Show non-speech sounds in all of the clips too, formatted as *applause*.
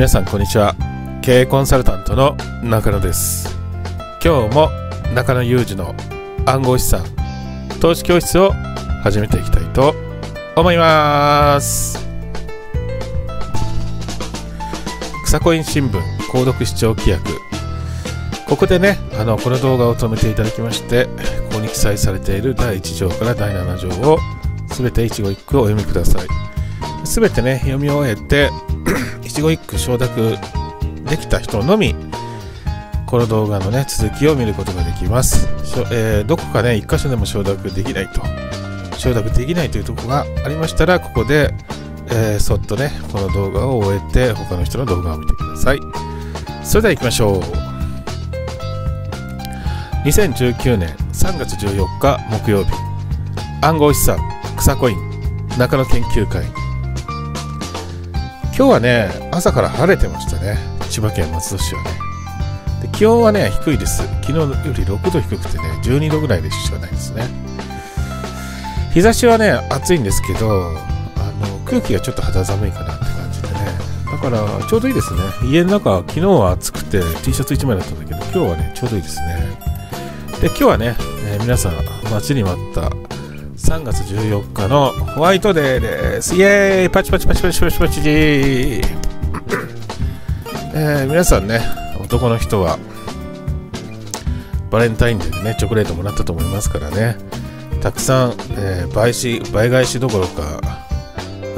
皆さんこんにちは経営コンサルタントの中野です今日も中野裕二の暗号資産投資教室を始めていきたいと思います草コイン新聞購読視聴規約ここでねあのこの動画を止めていただきましてここに記載されている第1条から第7条を全て一語一句お読みください全てね読み終えて一一句承諾できた人のみ、この動画のね、続きを見ることができます。えー、どこかね、一箇所でも承諾できないと、承諾できないというところがありましたら、ここで、えー、そっとね、この動画を終えて、他の人の動画を見てください。それでは行きましょう。2019年3月14日木曜日、暗号資産、草コイン、中野研究会、今日はね、朝から晴れてましたね。千葉県松戸市はね。で気温はね、低いです。昨日より6度低くてね、12度ぐらいでしかないですね。日差しはね、暑いんですけど、あの空気がちょっと肌寒いかなって感じでね。だからちょうどいいですね。家の中、昨日は暑くて T シャツ1枚だったんだけど、今日はね、ちょうどいいですね。で、今日はね、えー、皆さん待ちに待った3月14日のホワイトデーです。イエーイパチパチパチパチパチパチえー、皆さんね、男の人はバレンタインデーでね、チョコレートもらったと思いますからね、たくさん、えー、倍し、倍返しどころか、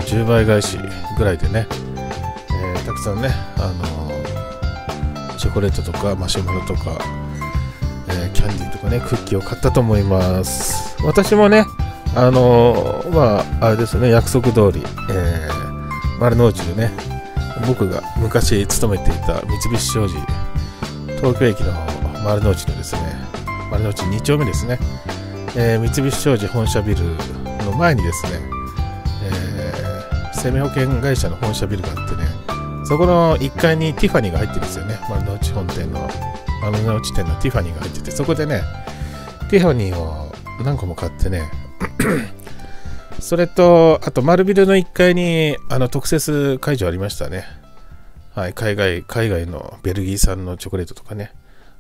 10倍返しぐらいでね、えー、たくさんね、あのチョコレートとかマシュマロとか、えキャンディーとかね、クッキーを買ったと思います。私もね、あのまああれですね約束通り、えー、丸の内でね僕が昔勤めていた三菱商事東京駅の丸の内のですね丸の内2丁目ですね、えー、三菱商事本社ビルの前にですね、えー、生命保険会社の本社ビルがあってねそこの1階にティファニーが入ってるんですよね丸の内本店の丸の内店のティファニーが入っててそこでねティファニーを何個も買ってね *clears throat* それと、あと、丸ビルの1階に、あの、特設会場ありましたね。はい、海外、海外のベルギー産のチョコレートとかね。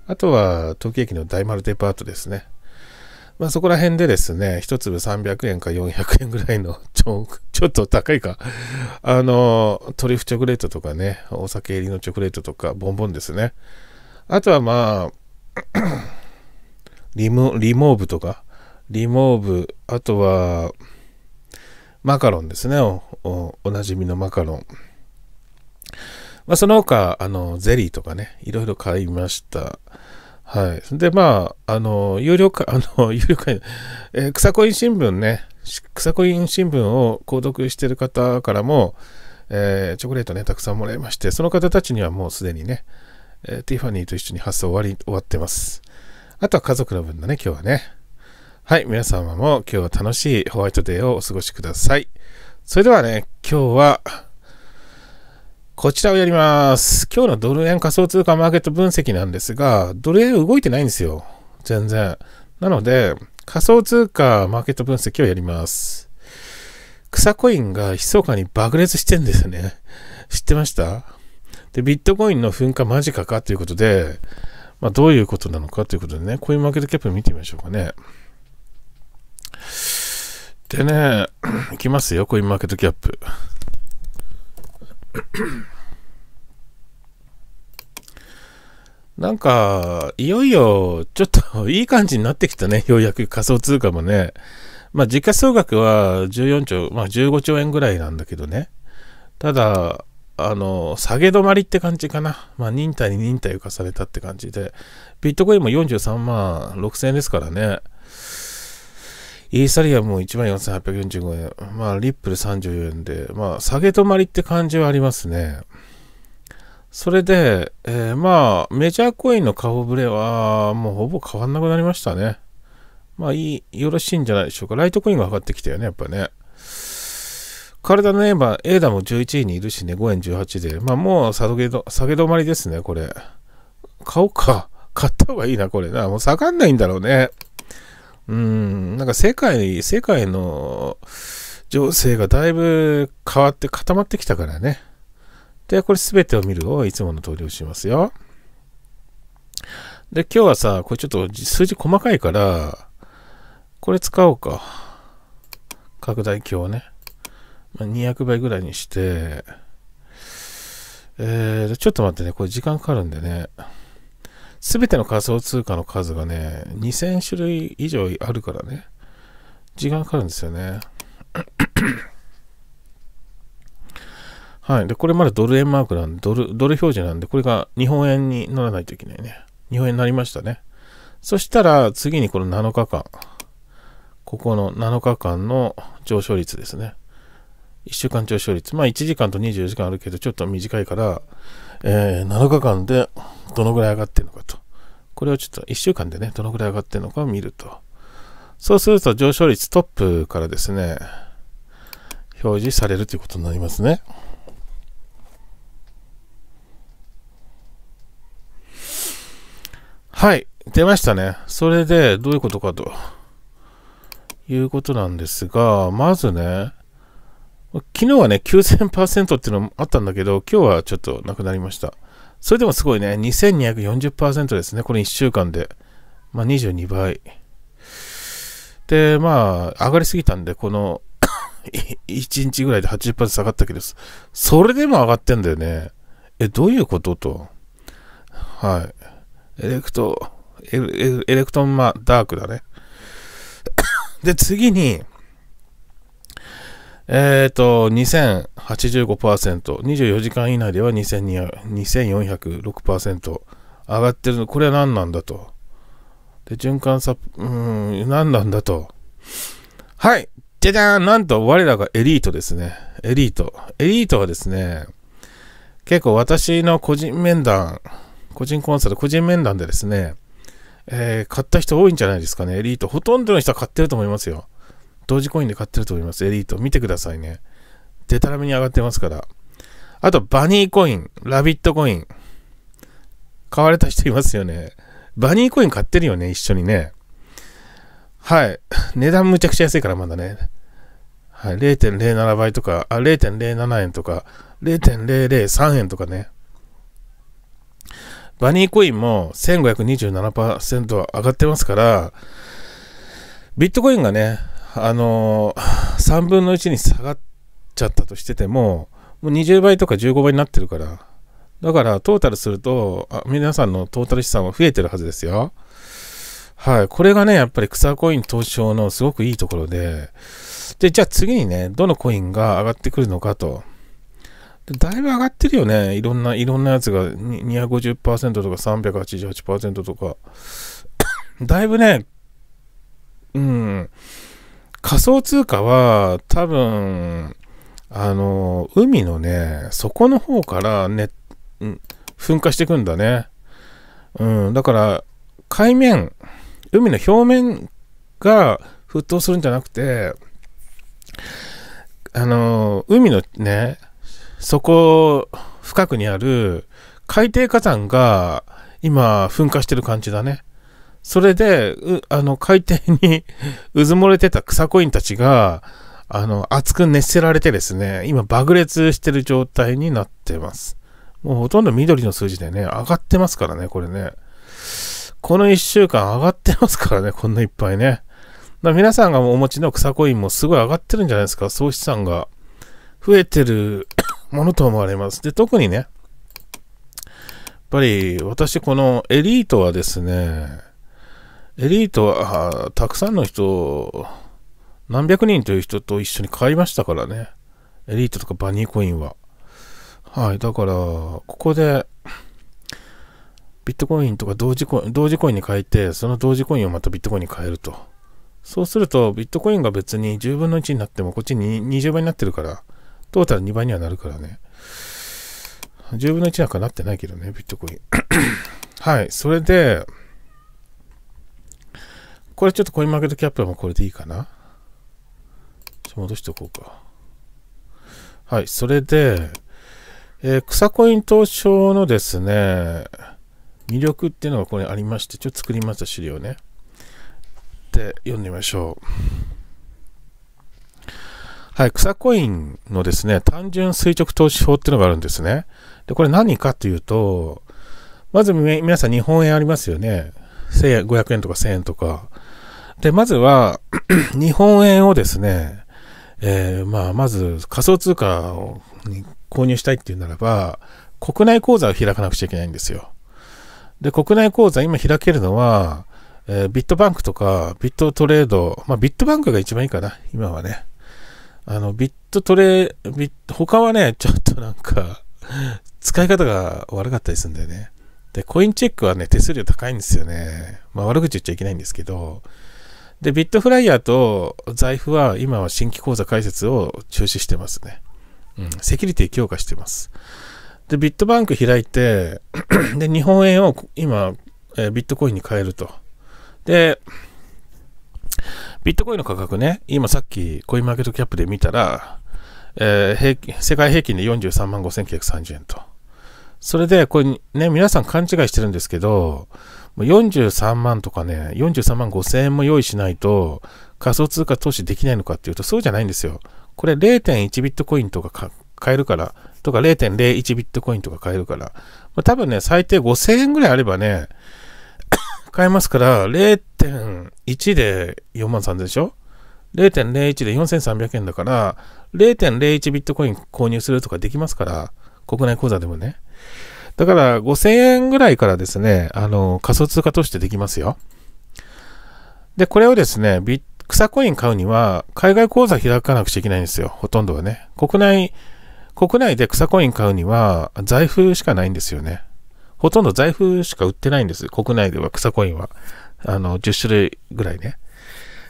あとは、東京駅の大丸デパートですね。まあ、そこら辺でですね、1粒300円か400円ぐらいの *laughs* ちょ、ちょっと高いか、あの、トリュフチョコレートとかね、お酒入りのチョコレートとか、ボンボンですね。あとはまあ、*clears throat* リム、リモーブとか、リモーブ、あとは、マカロンですね。お、おおなじみのマカロン。まあ、その他、あの、ゼリーとかね、いろいろ買いました。はい。で、まあ、あの、有料会、あの、*laughs* 有料会、えー、草コイン新聞ね、草コイン新聞を購読してる方からも、えー、チョコレートね、たくさんもらいまして、その方たちにはもうすでにね、えー、ティファニーと一緒に発送終わり、終わってます。あとは家族の分だね、今日はね。はい、皆様も今日は楽しいホワイトデーをお過ごしください。それではね、今日はこちらをやります。今日のドル円仮想通貨マーケット分析なんですが、ドル円動いてないんですよ。全然。なので、仮想通貨マーケット分析をやります。草コインが密かに爆裂してんですよね。知ってましたで、ビットコインの噴火間近かということで、まあ、どういうことなのかということでね、コインマーケットキャップ見てみましょうかね。でね、い *clears throat* きますよ、コインマーケットキャップ。*clears throat* なんか、いよいよ、ちょっと *laughs* いい感じになってきたね。ようやく仮想通貨もね。まあ、時価総額は14兆、まあ、15兆円ぐらいなんだけどね。ただ、あの、下げ止まりって感じかな。まあ、忍耐に忍耐を重ねたって感じで。ビットコインも43万6000円ですからね。イーサリアム14,845円。まあ、リップル34円で、まあ、下げ止まりって感じはありますね。それで、えー、まあ、メジャーコインの顔ぶれは、もうほぼ変わんなくなりましたね。まあ、いい、よろしいんじゃないでしょうか。ライトコインが上がってきたよね、やっぱね。体のエーバー、エーダも11位にいるしね、5円18で。まあ、もう下げ下げ止まりですね、これ。買おうか。買った方がいいな、これな。もう下がんないんだろうね。うん、なんか世界、世界の情勢がだいぶ変わって固まってきたからね。で、これ全てを見るをいつもの通りをしますよ。で、今日はさ、これちょっと数字細かいから、これ使おうか。拡大鏡をね。まあ、200倍ぐらいにして、えー、ちょっと待ってね、これ時間かかるんでね。すべての仮想通貨の数がね、2000種類以上あるからね、時間かかるんですよね。はい。で、これまだドル円マークなんで、ドル、ドル表示なんで、これが日本円にならないといけないね。日本円になりましたね。そしたら、次にこの7日間。ここの7日間の上昇率ですね。1週間上昇率。まあ1時間と24時間あるけど、ちょっと短いから、えー、7日間でどのぐらい上がってるのかと。これをちょっと1週間でね、どのぐらい上がってるのかを見ると。そうすると上昇率トップからですね、表示されるということになりますね。はい、出ましたね。それでどういうことかということなんですが、まずね、昨日はね、9000%っていうのもあったんだけど、今日はちょっとなくなりました。それでもすごいね、2240%ですね。これ1週間で。まあ、22倍。で、まあ、上がりすぎたんで、この1 *coughs* 日ぐらいで80%下がったけど、それでも上がってんだよね。え、どういうことと。はい。エレクト、エレクトンマダークだね。で、次に、えっ、ー、と、2085%、24時間以内では2406%上がってるの、これは何なんだと。で、循環サうん、何なんだと。はい、じゃじゃーんなんと我らがエリートですね。エリート。エリートはですね、結構私の個人面談、個人コンサル、個人面談でですね、えー、買った人多いんじゃないですかね、エリート。ほとんどの人は買ってると思いますよ。同時コインで買ってると思います。エリート。見てくださいね。デタラメに上がってますから。あと、バニーコイン、ラビットコイン。買われた人いますよね。バニーコイン買ってるよね、一緒にね。はい。値段むちゃくちゃ安いからまだね。はい。0.07倍とか、あ、0.07円とか、0.003円とかね。バニーコインも1527%上がってますから、ビットコインがね、あのー、3分の1に下がっちゃったとしてても、もう20倍とか15倍になってるから。だから、トータルすると、皆さんのトータル資産は増えてるはずですよ。はい。これがね、やっぱり草コイン投資法のすごくいいところで、で、じゃあ次にね、どのコインが上がってくるのかと。だいぶ上がってるよね。いろんな、いろんなやつが250%とか388%とか。だいぶね、うん。仮想通貨は多分、あの、海のね、底の方からね、噴火していくんだね。うん、だから、海面、海の表面が沸騰するんじゃなくて、あの、海のね、底深くにある海底火山が今噴火してる感じだね。それで、あの、海底に *laughs* うずもれてた草コインたちが、あの、熱く熱せられてですね、今爆裂してる状態になってます。もうほとんど緑の数字でね、上がってますからね、これね。この一週間上がってますからね、こんないっぱいね。皆さんがお持ちの草コインもすごい上がってるんじゃないですか、総資産が。増えてる *coughs* ものと思われます。で、特にね、やっぱり私このエリートはですね、エリートはたくさんの人、何百人という人と一緒に買いましたからね。エリートとかバニーコインは。はい、だから、ここで、ビットコインとか同時コイン、同時コインに変えて、その同時コインをまたビットコインに変えると。そうすると、ビットコインが別に10分の1になっても、こっちに20倍になってるから、トータル2倍にはなるからね。10分の1なんかなってないけどね、ビットコイン。*clears throat* はい、それで、これちょっとコインマーケットキャップはもうこれでいいかな。戻しておこうか。はい、それで、えー、草コイン投資のですね、魅力っていうのがこれありまして、ちょっと作りました資料ね。で、読んでみましょう。はい、草コインのですね、単純垂直投資法っていうのがあるんですね。で、これ何かというと、まず皆さん日本円ありますよね。500円とか1000円とか。で、まずは *clears throat* 日本円をですね、えー、まあ、まず仮想通貨を購入したいっていうならば、国内口座を開かなくちゃいけないんですよ。で、国内口座今開けるのは、えー、ビットバンクとか、ビットトレード、まあ、ビットバンクが一番いいかな、今はね。あの、ビットトレ、ビット、他はね、ちょっとなんか使い方が悪かったりするんだよね。で、コインチェックはね、手数料高いんですよね。まあ悪口言っちゃいけないんですけど、で、ビットフライヤーと財布は今は新規口座開設を中止してますね。うん、セキュリティ強化してます。で、ビットバンク開いて、*clears throat* で、日本円を今、えー、ビットコインに変えると。で、ビットコインの価格ね、今さっきコインマーケットキャップで見たら、えー、平均世界平均で43万5930円と。それで、これね、皆さん勘違いしてるんですけど、43万とかね、43万5千円も用意しないと、仮想通貨投資できないのかっていうと、そうじゃないんですよ。これ0.1ビットコインとか買えるから、とか0.01ビットコインとか買えるから、まあ、多分ね、最低5000円ぐらいあればね、*coughs* 買えますから、0.1で4万3千でしょ ?0.01 で4300円だから、0.01ビットコイン購入するとかできますから、国内口座でもね。だから5000円ぐらいからですね、あの、仮想通貨としてできますよ。で、これをですね、ビッ草コイン買うには、海外口座開かなくちゃいけないんですよ。ほとんどはね。国内、国内で草コイン買うには、財布しかないんですよね。ほとんど財布しか売ってないんです。国内では草コインは。あの、10種類ぐらいね。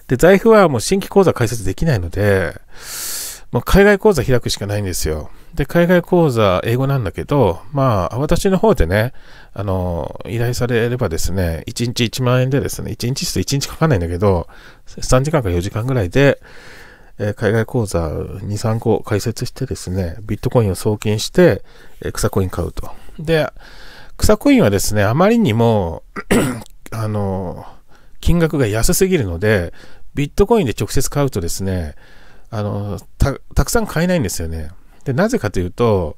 で、財布はもう新規口座開設できないので、まあ、海外講座開くしかないんですよ。で、海外講座、英語なんだけど、まあ、私の方でね、あの、依頼されればですね、1日1万円でですね、1日すと1日かかんないんだけど、3時間か4時間ぐらいで、え海外講座2、3個開設してですね、ビットコインを送金して、え草コイン買うと。で、草コインはですね、あまりにも *clears throat* あの、金額が安すぎるので、ビットコインで直接買うとですね、あのた、たくさん買えないんですよね。で、なぜかというと、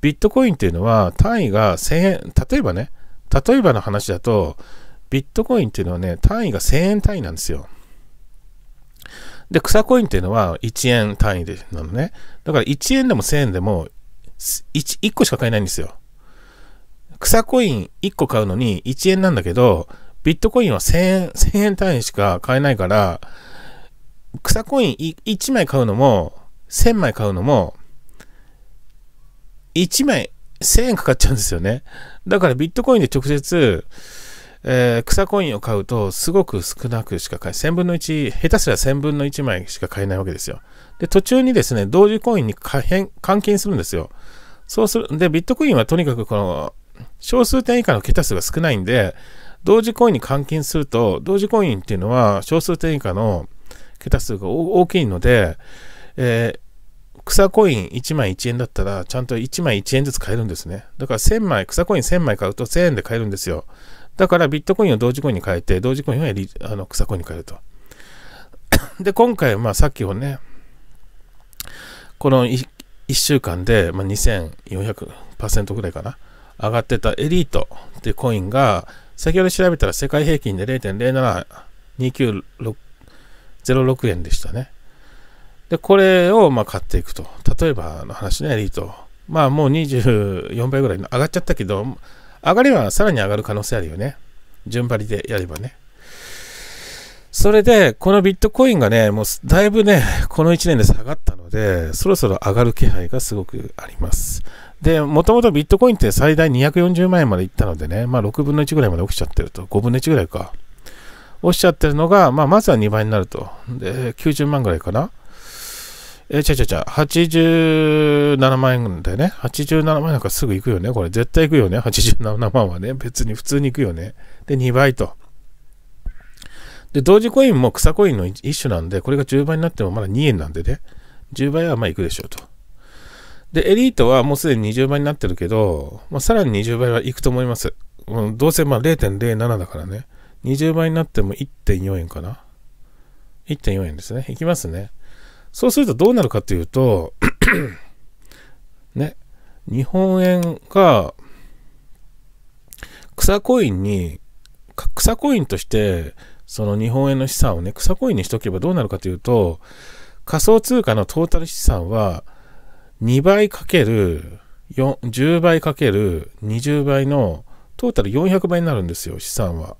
ビットコインっていうのは単位が1000円、例えばね、例えばの話だと、ビットコインっていうのはね、単位が1000円単位なんですよ。で、草コインっていうのは1円単位でなのね。だから1円でも1000円でも 1, 1個しか買えないんですよ。草コイン1個買うのに1円なんだけど、ビットコインは1000円、1000円単位しか買えないから、草コイン1枚買うのも、1000枚買うのも、1枚1000円かかっちゃうんですよね。だからビットコインで直接、えー、草コインを買うとすごく少なくしか買え、1000分の1、下手すら1000分の1枚しか買えないわけですよ。で、途中にですね、同時コインに換金するんですよ。そうする、で、ビットコインはとにかくこの、小数点以下の桁数が少ないんで、同時コインに換金すると、同時コインっていうのは小数点以下の桁数が大きいので、えー、草コイン1枚1円だったら、ちゃんと1枚1円ずつ買えるんですね。だから1000枚、草コイン1000枚買うと1000円で買えるんですよ。だからビットコインを同時コインに変えて、同時コインはあの草コインに変えると。*coughs* で、今回、まあさっきもね、この 1, 週間で、まあ、2400%ぐらいかな、上がってたエリートっていうコインが、先ほど調べたら世界平均で0.0729 06円でしたね。で、これをま買っていくと。例えばの話ね、エリート。まあもう24倍ぐらい上がっちゃったけど、上がればさらに上がる可能性あるよね。順張りでやればね。それで、このビットコインがね、もうだいぶね、この1年で下がったので、そろそろ上がる気配がすごくあります。で、もともとビットコインって最大240万円までいったのでね、まあ6分の1ぐらいまで起きちゃってると、5分の1ぐらいか。おっしゃってるのが、まあ、まずは2倍になると。で、90万ぐらいかな。えちゃちゃちゃ、87万円だよね。87万円なんかすぐ行くよね。これ絶対行くよね。87万はね。別に普通に行くよね。で、2倍と。で、同時コインも草コインの一種なんで、これが10倍になってもまだ2円なんでね。10倍はまあ行くでしょうと。で、エリートはもうすでに20倍になってるけど、まあ、さらに20倍はいくと思います。うん、どうせまあ0.07だからね。20倍になっても1.4円かな。1.4円ですね。いきますね。そうするとどうなるかというと *clears throat* ね、日本円が、草コインに、草コインとして、その日本円の資産をね、草コインにしとけばどうなるかというと、仮想通貨のトータル資産は、2倍かける、10倍かける20倍の、トータル400倍になるんですよ、資産は。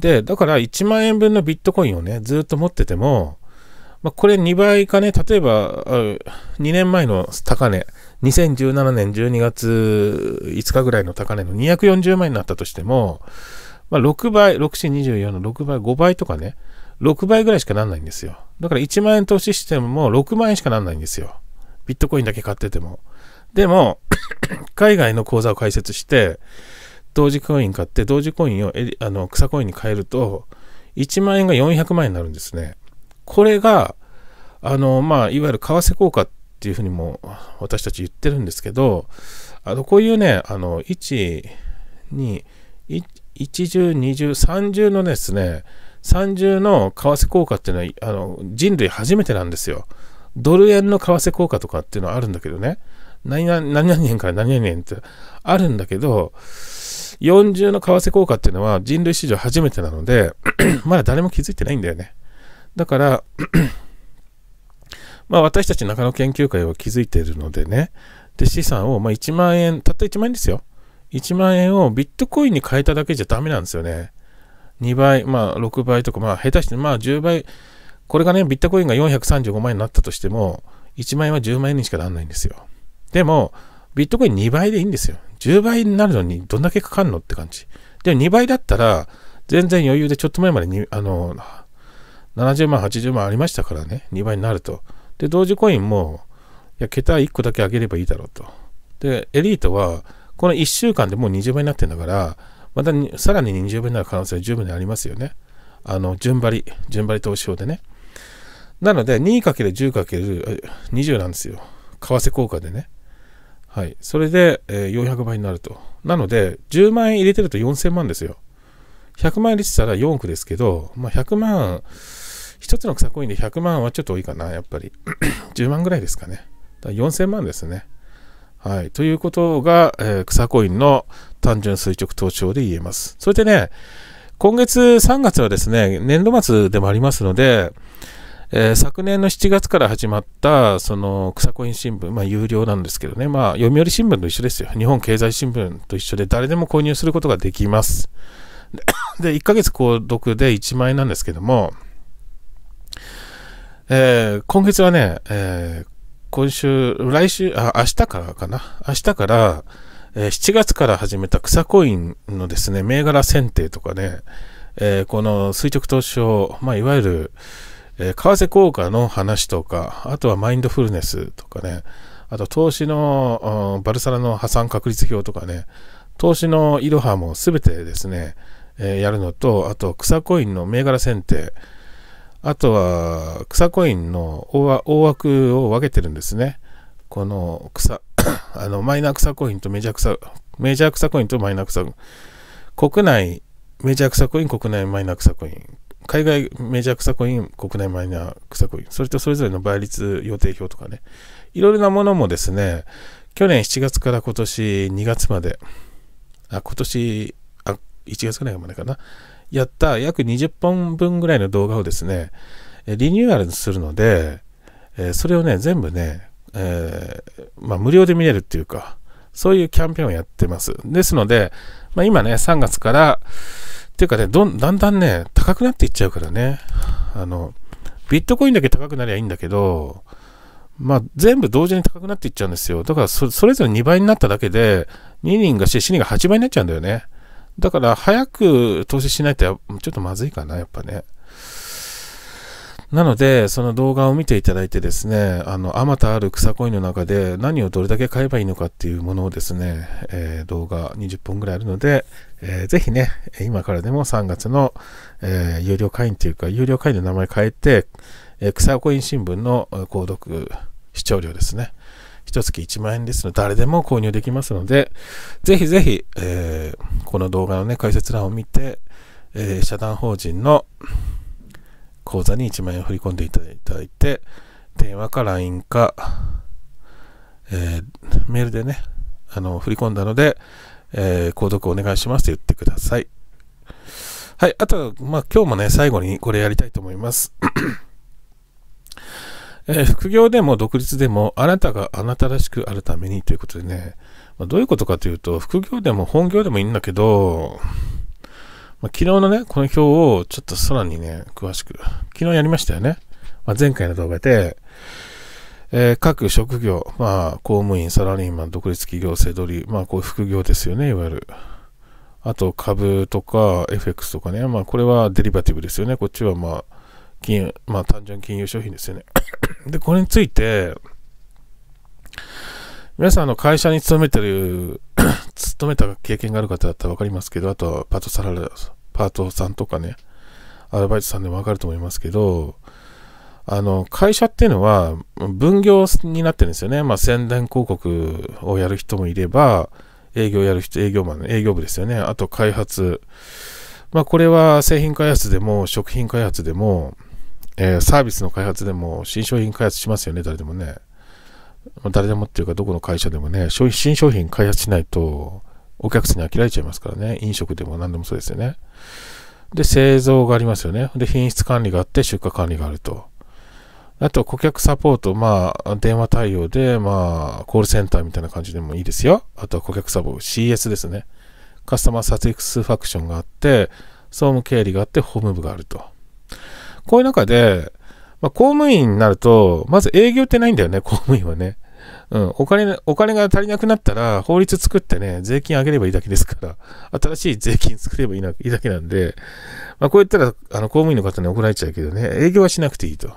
で、だから1万円分のビットコインをね、ずっと持ってても、まあ、これ2倍かね、例えば、2年前の高値、2017年12月5日ぐらいの高値の240万になったとしても、まあ、6倍、6424の6倍、5倍とかね、6倍ぐらいしかなんないんですよ。だから1万円投資しても6万円しかなんないんですよ。ビットコインだけ買ってても。でも、*clears throat* 海外の口座を開設して、同時コイン買って、同時コインをあの草コインに変えると、1万円が400万円になるんですね。これが、あの、まあ、いわゆる為替効果っていうふうにも私たち言ってるんですけど、あの、こういうね、あの、1、2、1、10、2重、30のですね、30の為替効果っていうのは、あの、人類初めてなんですよ。ドル円の為替効果とかっていうのはあるんだけどね。何々、何々から何々円ってあるんだけど、4 0の為替効果っていうのは人類史上初めてなので *clears throat* まだ誰も気づいてないんだよね。だから *clears throat* まあ私たち中野研究会は気づいているのでね、で資産をま1万円、たった1万円ですよ。1万円をビットコインに変えただけじゃダメなんですよね。2倍、まあ6倍とか、まあ下手してまあ10倍、これがね、ビットコインが435万円になったとしても、1万円は10万円にしかならないんですよ。でも、ビットコイン2倍でいいんですよ。10倍になるのにどんだけかかるのって感じ。でも2倍だったら、全然余裕でちょっと前までに、あの、70万、80万ありましたからね、2倍になると。で、同時コインも、いや、桁1個だけ上げればいいだろうと。で、エリートは、この1週間でもう20倍になってんだから、またさらに20倍になる可能性は十分にありますよね。あの、順張り、順張り投資法でね。なので、2×10×20 なんですよ。為替効果でね。はい、それで、えー、400倍になると。なので、10万円入れてると4000万ですよ。100万入れてたら4億ですけど、まあ、100万、一つの草コインで100万はちょっと多いかな、やっぱり。10 *clears throat* 万ぐらいですかね。だか4000万ですね。はい。ということが、えー、草コインの単純垂直投資法で言えます。それでね、今月3月はですね、年度末でもありますので、えー、昨年の7月から始まった、その、草コイン新聞、まあ、有料なんですけどね、まあ、読売新聞と一緒ですよ。日本経済新聞と一緒で、誰でも購入することができます。で、1ヶ月購読で1万円なんですけども、えー、今月はね、えー、今週、来週、あ、明日からかな。明日から、えー、7月から始めた草コインのですね、銘柄選定とかね、えこの垂直投資を、まあ、いわゆる、えー、為替効果の話とか、あとはマインドフルネスとかね、あと投資の、うん、バルサラの破産確率表とかね、投資のイロハも全てですね、えー、やるのと、あと草コインの銘柄選定、あとは草コインの大枠を分けてるんですね。この草、*coughs* あのマイナー草コインとメジャー草、メジャー草コインとマイナー草、国内メジャー草コイン、国内マイナー草コイン。海外メジャー草コイン、国内マイナー草コイン、それとそれぞれの倍率予定表とかね、いろいろなものもですね、去年7月から今年2月まで、あ、今年、あ、1月ぐらいまでかな、やった約20本分ぐらいの動画をですね、リニューアルするので、それをね、全部ね、えー、まあ、無料で見れるっていうか、そういうキャンペーンをやってます。ですので、まあ、今ね、3月から、ていうかね、どん、だんだんね、高くなっていっちゃうからね。あの、ビットコインだけ高くなりゃいいんだけど、まあ、全部同時に高くなっていっちゃうんですよ。だからそ、それぞれ2倍になっただけで、2人が死人が8倍になっちゃうんだよね。だから、早く投資しないと、ちょっとまずいかな、やっぱね。なので、その動画を見ていただいてですね、あの、あまたある草コインの中で何をどれだけ買えばいいのかっていうものをですね、えー、動画20本ぐらいあるので、えー、ぜひね、今からでも3月の、えー、有料会員というか、有料会員の名前変えて、えー、草コイン新聞の購読視聴料ですね。一月1万円ですので、誰でも購入できますので、ぜひぜひ、えー、この動画のね、解説欄を見て、えー、社団法人の口座に1万円振り込んでいただいて、電話か LINE か、えー、メールでね、あの、振り込んだので、えー、購読お願いしますと言ってください。はい、あとは、まあ、今日もね、最後にこれやりたいと思います。*coughs* えー、副業でも独立でも、あなたがあなたらしくあるためにということでね、まあ、どういうことかというと、副業でも本業でもいいんだけど、まあ、昨日のね、この表をちょっとさらにね、詳しく、昨日やりましたよね。まあ、前回の動画で、えー、各職業、まあ、公務員、サラリーマン、独立企業、せ取り、まあ、こういう副業ですよね、いわゆる。あと、株とか、FX とかね、まあ、これはデリバティブですよね。こっちは、まあ、金、まあ、単純金融商品ですよね。で、これについて、皆さん、の、会社に勤めてる勤めた経験がある方だったら分かりますけど、あとはパートサラパートさんとかね、アルバイトさんでも分かると思いますけど、あの、会社っていうのは分業になってるんですよね。まあ、宣伝広告をやる人もいれば、営業やる人、営業マン、営業部ですよね。あと開発。まあ、これは製品開発でも、食品開発でも、えー、サービスの開発でも、新商品開発しますよね、誰でもね。誰でもっていうか、どこの会社でもね、新商品開発しないと、お客さんに飽きられちゃいますからね。飲食でも何でもそうですよね。で、製造がありますよね。で、品質管理があって、出荷管理があると。あと、顧客サポート、まあ、電話対応で、まあ、コールセンターみたいな感じでもいいですよ。あとは顧客サポート、CS ですね。カスタマーサティクスファクションがあって、総務経理があって、法務部があると。こういう中で、まあ、公務員になると、まず営業ってないんだよね、*laughs* 公務員はね。うん、お金、お金が足りなくなったら、法律作ってね、税金上げればいいだけですから、新しい税金作ればいいだけなんで、まあ、こう言ったら、あの、公務員の方に怒られちゃうけどね、営業はしなくていいと。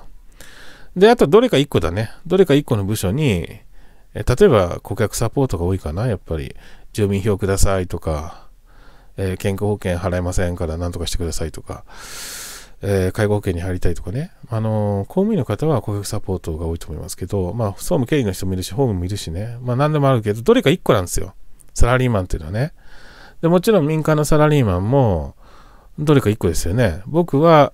で、あと、どれか1個だね。どれか1個の部署に、え例えば、顧客サポートが多いかな、やっぱり。住民票くださいとか、えー、健康保険払えませんから、なんとかしてくださいとか。えー、介護保険に入りたいとかね、あのー、公務員の方は顧客サポートが多いと思いますけど、まあ、総務経理の人もいるし、法務もいるしね、まあ、何でもあるけど、どれか1個なんですよ。サラリーマンっていうのはね。で、もちろん民間のサラリーマンも、どれか1個ですよね。僕は、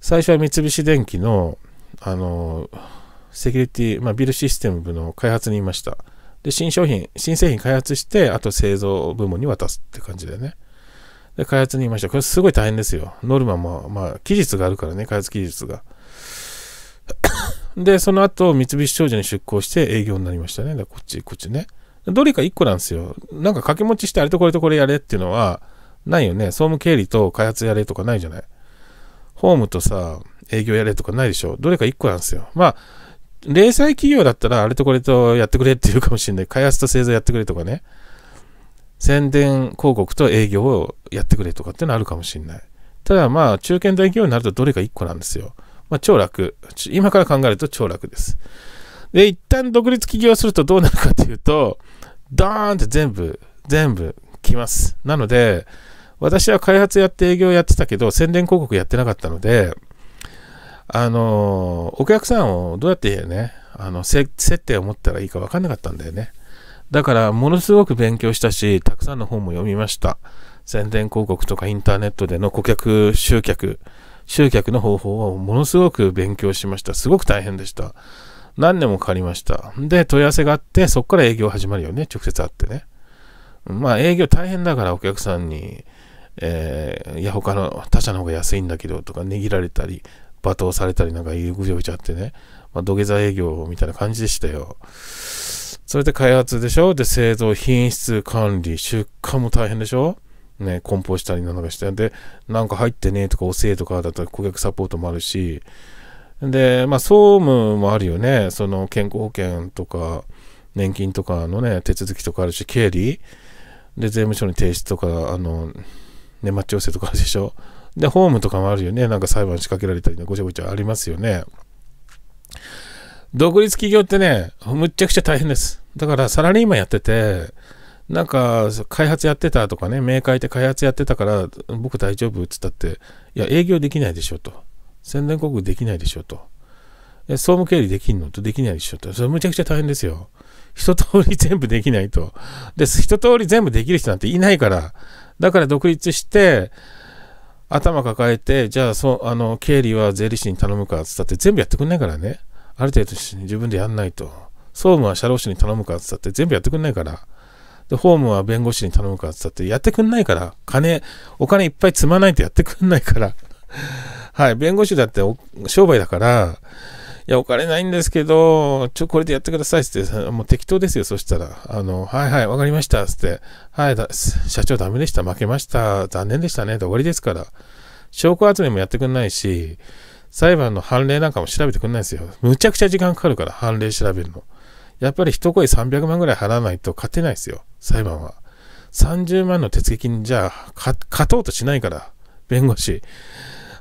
最初は三菱電機の、あのー、セキュリティ、まあ、ビルシステム部の開発にいました。で、新商品、新製品開発して、あと製造部門に渡すって感じだよね。で、開発にいました。これすごい大変ですよ。ノルマも、まあ、期日があるからね、開発期日が。で、その後、三菱商事に出向して営業になりましたね。で、こっち、こっちね。どれか1個なんですよ。なんか掛け持ちしてあれとこれとこれやれっていうのは、ないよね。総務経理と開発やれとかないじゃない。ホームとさ、営業やれとかないでしょ。どれか1個なんですよ。まあ、零細企業だったら、あれとこれとやってくれって言うかもしれない。開発と製造やってくれとかね。宣伝広告と営業をやってくれとかっていうのはあるかもしれない。ただまあ、中堅大企業になるとどれか1個なんですよ。まあ、超楽。今から考えると超楽です。で、一旦独立起業するとどうなるかというと、ドーンって全部、全部来ます。なので、私は開発やって営業やってたけど、宣伝広告やってなかったので、あの、お客さんをどうやってね、あの、接点を持ったらいいか分かんなかったんだよね。だからものすごく勉強したし、たくさんの本も読みました。宣伝広告とかインターネットでの顧客集客、集客の方法をものすごく勉強しました。すごく大変でした。何年もかかりました。で、問い合わせがあって、そこから営業始まるよね。直接会ってね。まあ営業大変だからお客さんに、えー、いや他の他社の方が安いんだけどとか握られたり、罵倒されたりなんか言うぐちゃぐちゃってね、まあ、土下座営業みたいな感じでしたよ。それで開発でしょで、製造、品質管理、出荷も大変でしょね、梱包したりなんかして、で、なんか入ってねとか、おせえとかだったら顧客サポートもあるし、で、まあ、総務もあるよね。その、健康保険とか、年金とかのね、手続きとかあるし、経理、で、税務署に提出とか、あの、年末調整とかあるでしょ。で、ホームとかもあるよね。なんか裁判仕掛けられたりね、ごちゃごちゃありますよね。独立企業ってね、むっちゃくちゃ大変です。だからサラリーマンやってて、なんか開発やってたとかね、メーカーいて開発やってたから僕大丈夫っつったって、いや営業できないでしょと。宣伝広告できないでしょと。総務経理できんのとできないでしょと。それむちゃくちゃ大変ですよ。一通り全部できないと。で、一通り全部できる人なんていないから。だから独立して、頭抱えて、じゃあ、そう、あの、経理は税理士に頼むかっつったって全部やってくんないからね。ある程度自分でやんないと。総務は社労士に頼むかって言ったって全部やってくんないから。で、法務は弁護士に頼むかって言ったってやってくんないから。金、お金いっぱい積まないとやってくんないから。*laughs* はい、弁護士だって商売だから、いや、お金ないんですけど、ちょ、これでやってくださいって、もう適当ですよ、そしたら。あの、はいはい、わかりました、つって。はい、社長ダメでした、負けました、残念でしたね、で終わりですから。証拠集めもやってくんないし、裁判の判例なんかも調べてくんないですよ。むちゃくちゃ時間かかるから、判例調べるの。やっぱり一声300万ぐらい払わないと勝てないですよ、裁判は。30万の手付金じゃあ、勝とうとしないから、弁護士。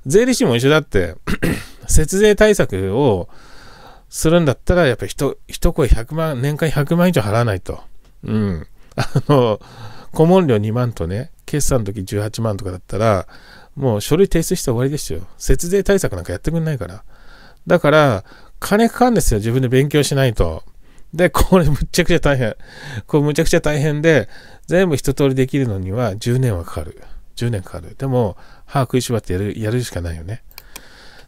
税理士も一緒だって *clears throat* 節税対策をするんだったら、やっぱり一声100万、年間100万以上払わないと。うん。あの、顧問料2万とね、決算の時18万とかだったら、もう書類提出して終わりですよ。節税対策なんかやってくんないから。だから、金かかるんですよ。自分で勉強しないと。で、これむちゃくちゃ大変。これむちゃくちゃ大変で、全部一通りできるのには10年はかかる。10年かかる。でも、歯食いしばってやる、やるしかないよね。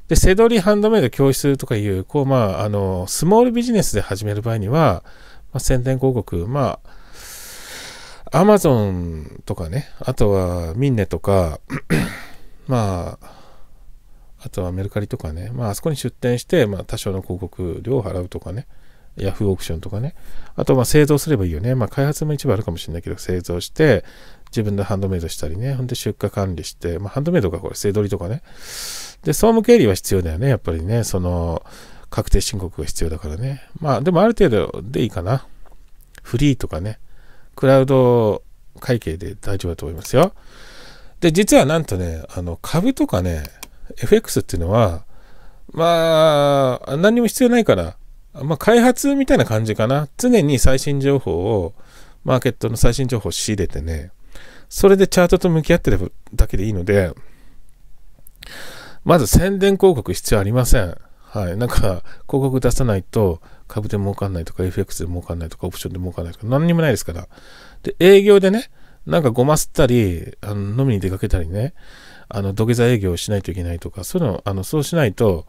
で、セドリハンドメイド教室とかいう、こう、まあ、あの、スモールビジネスで始める場合には、まあ、宣伝広告、まあ、アマゾンとかね、あとはミンネとかまあ、あとはメルカリとかね、まあ、あそこに出店して、まあ、多少の広告料を払うとかね、ヤフーオークションとかね、あとはま製造すればいいよね、まあ、開発も一部あるかもしれないけど、製造して、自分でハンドメイドしたりね、ほんで出荷管理して、まあ、ハンドメイドかこれ、製取りとかね。で、総務経理は必要だよね、やっぱりね、その、確定申告が必要だからね。まあ、でもある程度でいいかな。フリーとかね、クラウド会計で大丈夫だと思いますよ。で、実はなんとね、あの株とかね、FX っていうのは、まあ、何も必要ないから、まあ、開発みたいな感じかな。常に最新情報を、マーケットの最新情報を仕入れてね、それでチャートと向き合ってるだけでいいので、まず宣伝広告必要ありません。はい。なんか、広告出さないと、株で儲かんないとか、FX で儲かんないとか、オプションで儲かんないとか、何にもないですから。で、営業でね、なんかごますったり、あの飲みに出かけたりね、あの土下座営業をしないといけないとか、そういうの、あのそうしないと、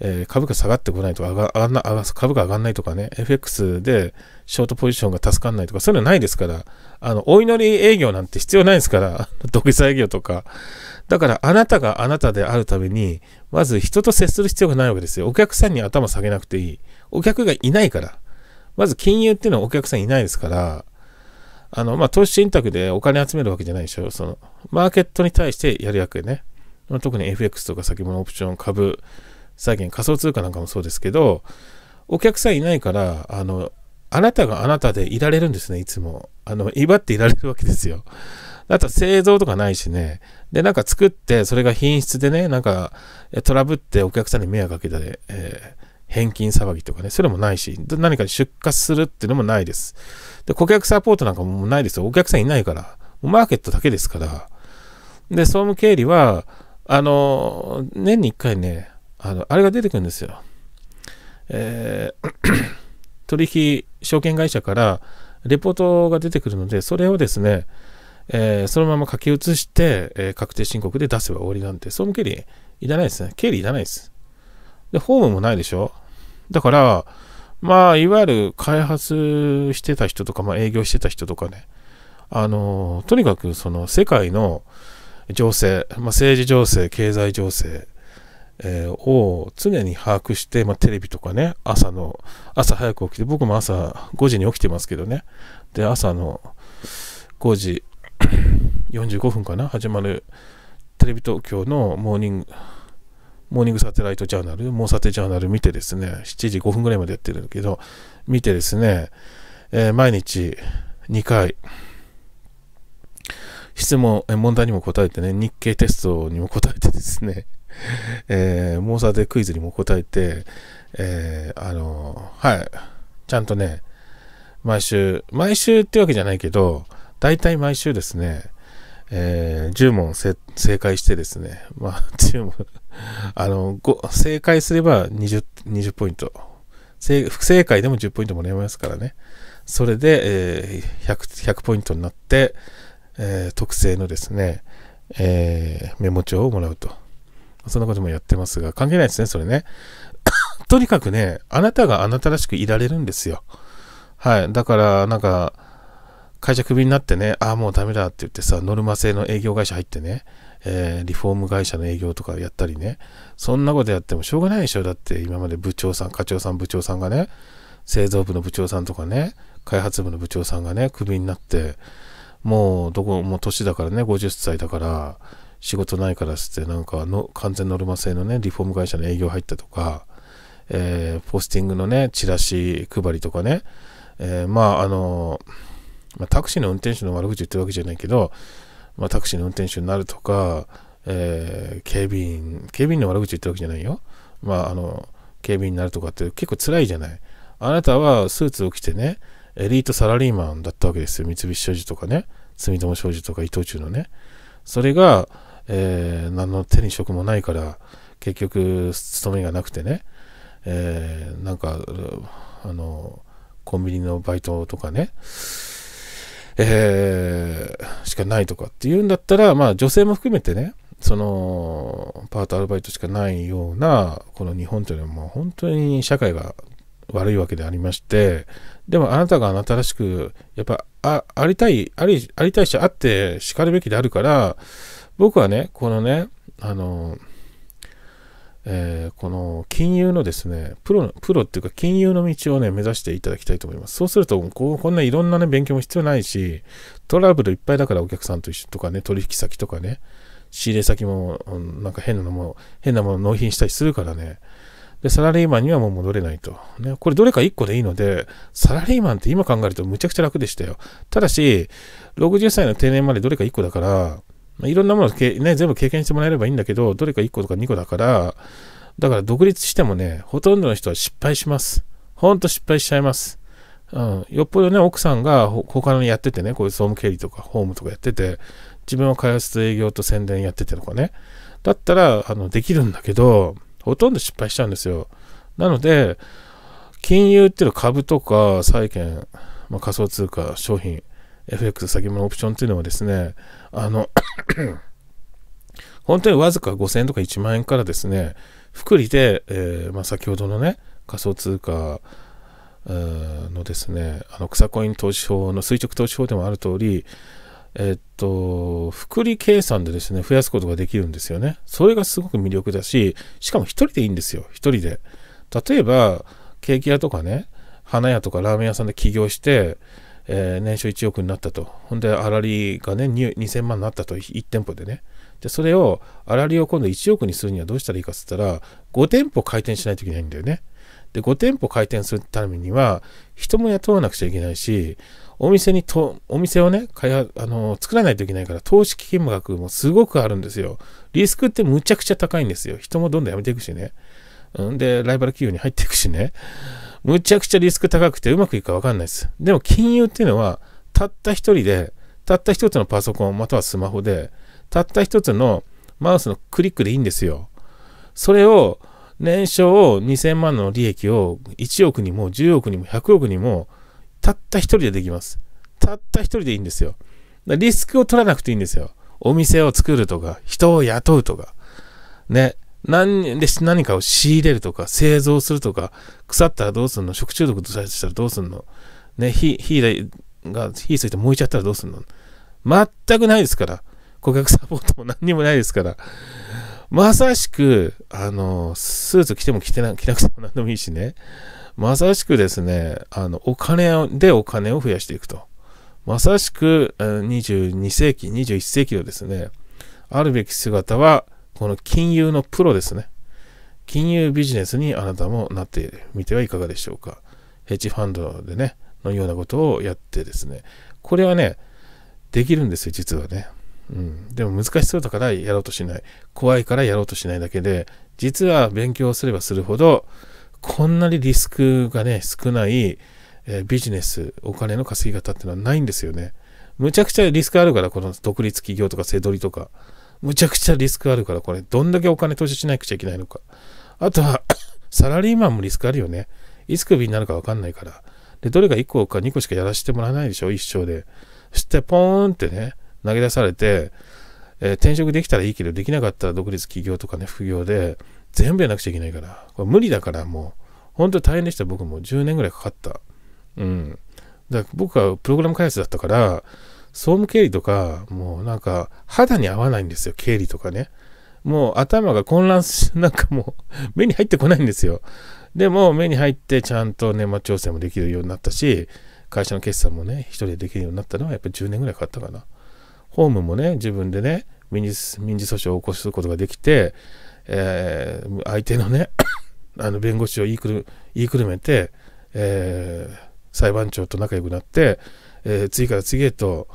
えー、株価下がってこないとか、上が上が上が株価上がんないとかね、FX でショートポジションが助かんないとか、そういうのないですから、あの、お祈り営業なんて必要ないですから、*laughs* 土下座営業とか。だから、あなたがあなたであるために、まず人と接する必要がないわけですよ。お客さんに頭下げなくていい。お客がいないから。まず金融っていうのはお客さんいないですから、あの、まあ、投資信託でお金集めるわけじゃないでしょ。その、マーケットに対してやる役でね。まあ、特に FX とか先物オプション、株、債券、仮想通貨なんかもそうですけど、お客さんいないから、あの、あなたがあなたでいられるんですね、いつも。あの、威張っていられるわけですよ。あと製造とかないしね。で、なんか作って、それが品質でね、なんかトラブってお客さんに迷惑かけたで、えー、返金騒ぎとかね、それもないし、何か出荷するっていうのもないです。で、顧客サポートなんかもうないですよ。お客さんいないから。マーケットだけですから。で、総務経理は、あの、年に1回ね、あの、あれが出てくるんですよ。えー、*clears throat* 取引証券会社から、レポートが出てくるので、それをですね、えー、そのまま書き写して、えー、確定申告で出せば終わりなんて、総務経理いらないですね。経理いらないです。で、ホームもないでしょだから、まあ、いわゆる開発してた人とか、まあ、営業してた人とかね、あの、とにかく、その、世界の情勢、まあ、政治情勢、経済情勢、えー、を常に把握して、まあ、テレビとかね、朝の、朝早く起きて、僕も朝5時に起きてますけどね、で、朝の5時45分かな、始まるテレビ東京のモーニング、モーニングサテライトジャーナル、モーサテジャーナル見てですね、7時5分ぐらいまでやってるけど、見てですね、えー、毎日2回、質問、問題にも答えてね、日経テストにも答えてですね、*laughs* えー、モーサでクイズにも答えて、えー、あのー、はい、ちゃんとね、毎週、毎週ってわけじゃないけど、大体毎週ですね、えー、10問正解してですね、まあ、10問あの、正解すれば20、20ポイント。不正解でも10ポイントもらえますからね。それで、えー、100, 100ポイントになって、えー、特製のですね、えー、メモ帳をもらうと。そんなこともやってますが、関係ないですね、それね。*coughs* とにかくね、あなたがあなたらしくいられるんですよ。はい。だから、なんか、会社クビになってね、ああ、もうダメだって言ってさ、ノルマ制の営業会社入ってね、えー、リフォーム会社の営業とかやったりね、そんなことやってもしょうがないでしょ。だって今まで部長さん、課長さん、部長さんがね、製造部の部長さんとかね、開発部の部長さんがね、クビになって、もうどこも年だからね、50歳だから、仕事ないからっつって、なんかの完全ノルマ制のね、リフォーム会社の営業入ったとか、えー、ポスティングのね、チラシ配りとかね、えー、まああの、まあ、タクシーの運転手の悪口言ってるわけじゃないけど、まあ、タクシーの運転手になるとか、えー、警備員、警備員の悪口言ったわけじゃないよ。まあ、あの、警備員になるとかって結構辛いじゃない。あなたはスーツを着てね、エリートサラリーマンだったわけですよ。三菱商事とかね、住友商事とか伊藤忠のね。それが、えー、何の手に職もないから、結局、勤めがなくてね、えー、なんか、あの、コンビニのバイトとかね、えー、しかないとかっていうんだったら、まあ女性も含めてね、その、パートアルバイトしかないような、この日本というのはもう本当に社会が悪いわけでありまして、でもあなたがあなたらしく、やっぱ、あ、ありたい、あり、ありたいし、あって叱るべきであるから、僕はね、このね、あのえー、この金融のですね、プロ、プロっていうか金融の道をね、目指していただきたいと思います。そうすると、こう、こんないろんなね、勉強も必要ないし、トラブルいっぱいだからお客さんと一緒とかね、取引先とかね、仕入れ先も、うん、なんか変なのも、変なもの納品したりするからね。で、サラリーマンにはもう戻れないと。ね、これどれか1個でいいので、サラリーマンって今考えるとむちゃくちゃ楽でしたよ。ただし、60歳の定年までどれか1個だから、まあ、いろんなものを、ね、全部経験してもらえればいいんだけど、どれか1個とか2個だから、だから独立してもね、ほとんどの人は失敗します。ほんと失敗しちゃいます。うん、よっぽどね、奥さんが他のやっててね、こういう総務経理とかホームとかやってて、自分は開発と営業と宣伝やっててとかね。だったら、あの、できるんだけど、ほとんど失敗しちゃうんですよ。なので、金融っていうのは株とか債券、まあ、仮想通貨、商品、FX 先物オプションっていうのはですね、あの本当にわずか5000円とか1万円からですね、福利で、えー、まあ、先ほどのね、仮想通貨のですね、あの草コイン投資法の垂直投資法でもある通り、えっと、福利計算でですね、増やすことができるんですよね。それがすごく魅力だし、しかも1人でいいんですよ、1人で。例えば、ケーキ屋とかね、花屋とかラーメン屋さんで起業して、えー、年収1億になったと。ほんで、粗利がね、2000万になったと、1店舗でね。で、それを、粗利を今度1億にするにはどうしたらいいかって言ったら、5店舗開店しないといけないんだよね。で、5店舗開店するためには、人も雇わなくちゃいけないし、お店にと、お店をね、開発、あの作らないといけないから、投資金額もすごくあるんですよ。リスクってむちゃくちゃ高いんですよ。人もどんどん辞めていくしね。うんで、ライバル企業に入っていくしね。むちゃくちゃリスク高くてうまくいくかわかんないです。でも金融っていうのは、たった一人で、たった一つのパソコンまたはスマホで、たった一つのマウスのクリックでいいんですよ。それを、年商を2000万の利益を1億にも10億にも100億にも、たった一人でできます。たった一人でいいんですよ。リスクを取らなくていいんですよ。お店を作るとか、人を雇うとか。ね。何で何かを仕入れるとか、製造するとか、腐ったらどうすんの食中毒としたらどうすんのね、火、火が、火ついて燃えちゃったらどうすんの全くないですから。顧客サポートも何にもないですから。まさしく、あの、スーツ着ても着てな着なくても何でもいいしね。まさしくですね、あの、お金でお金を増やしていくと。まさしく、22世紀、21世紀のですね、あるべき姿は、この金融のプロですね。金融ビジネスにあなたもなってみてはいかがでしょうか。ヘッジファンドでね、のようなことをやってですね。これはね、できるんですよ、実はね。うん、でも難しそうだからやろうとしない。怖いからやろうとしないだけで、実は勉強すればするほど、こんなにリスクがね、少ない、えー、ビジネス、お金の稼ぎ方っていうのはないんですよね。むちゃくちゃリスクあるから、この独立企業とか、せどりとか。むちゃくちゃリスクあるから、これ、どんだけお金投資しなくちゃいけないのか。あとは *coughs* サラリーマンもリスクあるよね。いつクビになるかわかんないから。で、どれが1個か2個しかやらせてもらえないでしょ、一生で。そして、ポーンってね、投げ出されて、えー、転職できたらいいけど、できなかったら独立起業とかね、副業で、全部やらなくちゃいけないから。これ無理だから、もう。本当大変でした、僕も。10年ぐらいかかった。うん。だ僕はプログラム開発だったから、総務経理とか、もうなんか、肌に合わないんですよ、経理とかね。もう頭が混乱し、なんかもう、目に入ってこないんですよ。でも、目に入ってちゃんと年末調整もできるようになったし、会社の決算もね、一人でできるようになったのは、やっぱ10年ぐらいかかったかな。ホームもね、自分でね、民事民事訴訟を起こすことができて、えー、相手のね、*coughs* あの弁護士を言いくる言いくるめて、えー、裁判長と仲良くなって、えー、次から次へと、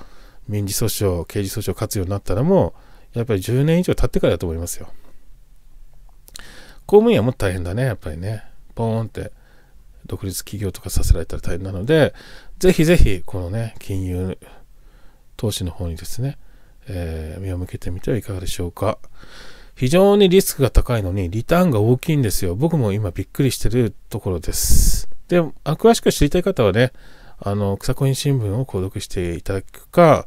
民事訴訟、刑事訴訟を勝つようになったのも、やっぱり10年以上経ってからだと思いますよ。公務員はもっと大変だね、やっぱりね。ポーンって、独立企業とかさせられたら大変なので、ぜひぜひ、このね、金融、投資の方にですね、えー、目を向けてみてはいかがでしょうか。非常にリスクが高いのに、リターンが大きいんですよ。僕も今びっくりしてるところです。で、詳しく知りたい方はね、あの、草コイン新聞を購読していただくか、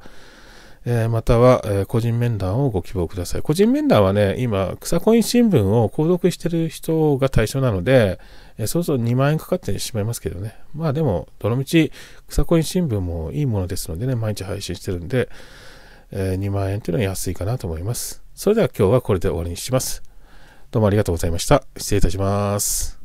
えー、または、えー、個人面談をご希望ください。個人面談はね、今、草コイン新聞を購読してる人が対象なので、えー、そうすると2万円かかってしまいますけどね。まあでも、どのみち草コイン新聞もいいものですのでね、毎日配信してるんで、え2万円というのは安いかなと思います。それでは今日はこれで終わりにします。どうもありがとうございました。失礼いたします。